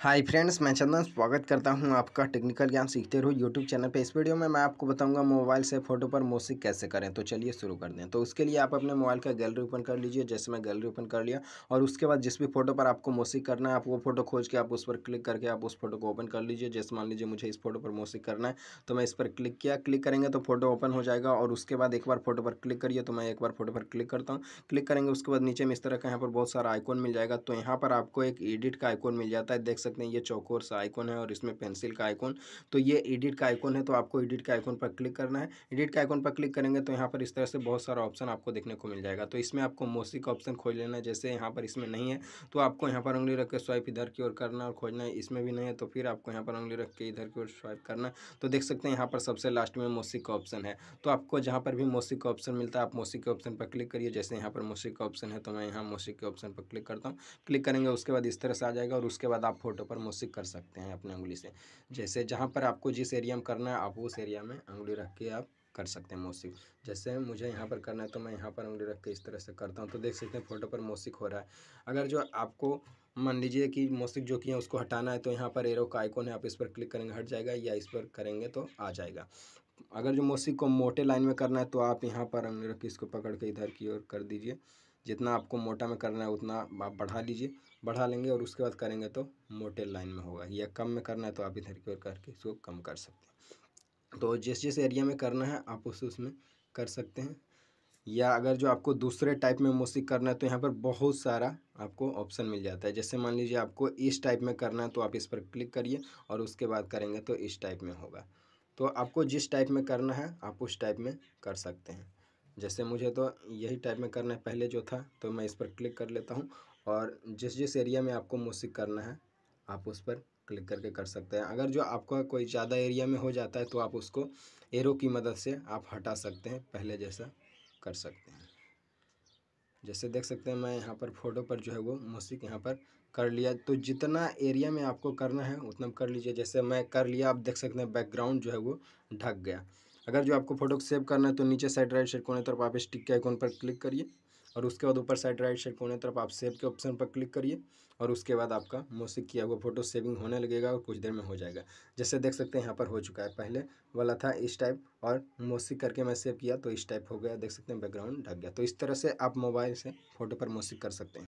hi friends मैं चंदन स्वागत करता हूं आपका टेक्निकल ज्ञान सीखते रहो यूट्यूब चैनल पे इस वीडियो में मैं आपको बताऊंगा मोबाइल से फ़ोटो पर मोसिक कैसे करें तो चलिए शुरू कर दें तो उसके लिए आप अपने मोबाइल का गैलरी ओपन कर लीजिए जैसे मैं गैलरी ओपन कर लिया और उसके बाद जिस भी फोटो पर आपको मोसिक करना है आप वो फोटो खोज के आप उस पर क्लिक करके आप उस फोटो को ओपन कर लीजिए जैसे मान लीजिए मुझे इस फोटो पर मोसिक करना है तो मैं इस पर क्लिक किया क्लिक करेंगे तो फोटो ओपन हो जाएगा और उसके बाद एक बार फोटो पर क्लिक करिए तो मैं एक बार फोटो पर क्लिक करता हूँ क्लिक करेंगे उसके बाद नीचे में इस तरह का यहाँ पर बहुत सारा आइकॉन मिल जाएगा तो यहाँ पर आपको एक एडिट का आइकॉन मिल जाता है देख सकते हैं ये चौकोर सा आइकॉन है और इसमें पेंसिल का आइकॉन तो ये एडिट का आइकॉन है तो आपको एडिट का आइकॉन पर क्लिक करना है एडिट का आइकॉन पर क्लिक करेंगे तो यहाँ पर इस तरह से बहुत सारा ऑप्शन आपको देखने को मिल जाएगा तो इसमें आपको मोसी का ऑप्शन खोज लेना जैसे यहाँ पर इसमें नहीं है तो आपको यहाँ पर उंगली रख के स्वाइप इधर की ओर करना और खोजना है इसमें भी नहीं है तो फिर आपको यहाँ पर उंगली रख के इधर की ओर स्वाइप करना तो देख सकते हैं यहाँ पर सबसे लास्ट में मोसी का ऑप्शन है तो आपको जहाँ पर भी मोसी का ऑप्शन मिलता है आप मोसी के ऑप्शन पर क्लिक करिए जैसे यहाँ पर मोसी का ऑप्शन है तो मैं यहाँ मोसी के ऑप्शन पर क्लिक करता हूँ क्लिक करेंगे उसके बाद इस तरह से आ जाएगा और उसके बाद आप फोटो फ़ोटो पर मोसिक कर सकते हैं अपने उंगली से जैसे जहाँ पर आपको जिस एरिया में करना है आप उस एरिया में उंगली रख के आप कर सकते हैं मोसिक जैसे मुझे यहाँ पर करना है तो मैं यहाँ पर उंगली रख के इस तरह से करता हूँ तो देख सकते हैं फ़ोटो पर मोसिक हो रहा है अगर जो आपको मान लीजिए कि मोसिक जो है उसको हटाना है तो यहाँ पर एरो का आइकॉन है आप इस पर क्लिक करेंगे हट जाएगा या इस पर करेंगे तो आ जाएगा अगर जो मोसिक को मोटे लाइन में करना है तो आप यहाँ पर उंगली रख के इसको पकड़ के इधर की ओर कर दीजिए जितना आपको मोटा में करना है उतना आप बढ़ा लीजिए बढ़ा लेंगे और उसके बाद करेंगे तो मोटे लाइन में होगा या कम में करना है तो आप इधर की ओर करके इसको कम कर सकते हैं तो जिस जिस एरिया में करना है आप उस उसमें कर सकते हैं या अगर जो आपको दूसरे टाइप में मोसिक करना है तो यहाँ पर बहुत सारा आपको ऑप्शन मिल जाता है जैसे मान लीजिए आपको इस टाइप में करना है तो आप इस पर क्लिक करिए और उसके बाद करेंगे तो इस टाइप में होगा तो आपको जिस टाइप में करना है आप उस टाइप में कर सकते हैं जैसे मुझे तो यही टाइप में करना है पहले जो था तो मैं इस पर क्लिक कर लेता हूँ और जिस जिस एरिया में आपको म्यूसिक करना है आप उस पर क्लिक करके कर सकते हैं अगर जो आपका कोई ज़्यादा एरिया में हो जाता है तो आप उसको एरो की मदद से आप हटा सकते हैं पहले जैसा कर सकते हैं जैसे देख सकते हैं मैं यहाँ पर फ़ोटो पर जो है वो म्यूसिक यहाँ पर कर लिया तो जितना एरिया में आपको करना है उतना कर लीजिए जैसे मैं कर लिया आप देख सकते हैं बैकग्राउंड जो है वो ढक गया अगर जो आपको फोटो सेव करना है तो नीचे साइड राइट साइड कोने तरफ आप स्टिक के आइकॉन पर क्लिक करिए और उसके बाद ऊपर साइड राइट साइड कोने तरफ आप सेव के ऑप्शन पर क्लिक करिए और उसके बाद आपका मोसिक किया हुआ फोटो सेविंग होने लगेगा और कुछ देर में हो जाएगा जैसे देख सकते हैं यहाँ पर हो चुका है पहले वाला था इस टाइप और मोसिक करके मैं सेव किया तो इस टाइप हो गया देख सकते हैं बैकग्राउंड ढक गया तो इस तरह से आप मोबाइल से फोटो पर मोसिक कर सकते हैं